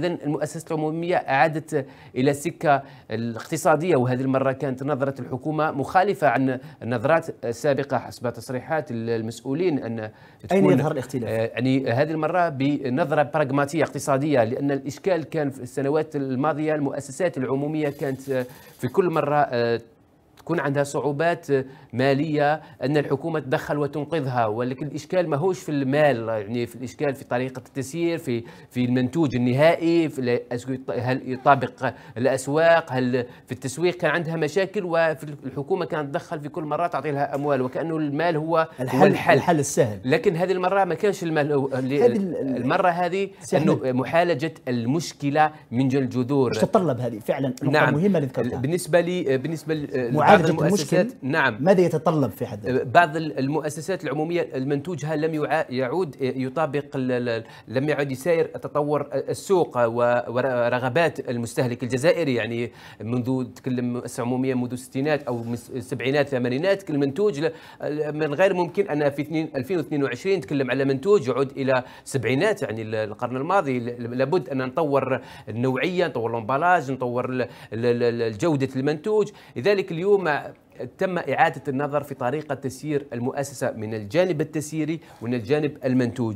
إذا المؤسسة العمومية عادت إلى السكة الاقتصادية وهذه المرة كانت نظرة الحكومة مخالفة عن النظرات السابقة حسب تصريحات المسؤولين أن أين يظهر الاختلاف؟ آه، يعني هذه المرة بنظرة براغماتية اقتصادية لأن الإشكال كان في السنوات الماضية المؤسسات العمومية كانت في كل مرة آه، تكون عندها صعوبات ماليه ان الحكومه تدخل وتنقذها ولكن الاشكال ماهوش في المال يعني في الاشكال في طريقه التسيير في في المنتوج النهائي في هل يطابق الاسواق هل في التسويق كان عندها مشاكل والحكومه كانت تدخل في كل مره تعطي لها اموال وكانه المال هو الحل, هو الحل الحل السهل لكن هذه المره ما كانش المال المره هذه انه محالجه المشكله من الجذور تتطلب هذه فعلا نعم مهمه اللي ذكرتها بالنسبه لي بالنسبه بعض المؤسسات نعم ماذا يتطلب في حد بعض المؤسسات العموميه المنتوجها لم يعود يطابق لم يعد يساير تطور السوق ورغبات المستهلك الجزائري يعني منذ تكلم مؤسسه عموميه منذ الستينات او السبعينات الثمانينات كل منتوج من غير ممكن ان في 2022 نتكلم على منتوج يعود الى سبعينات يعني القرن الماضي لابد ان نطور النوعيه نطور الامبلاج نطور جوده المنتوج لذلك اليوم اليوم تم إعادة النظر في طريقة تسيير المؤسسة من الجانب التسييري ومن الجانب المنتوج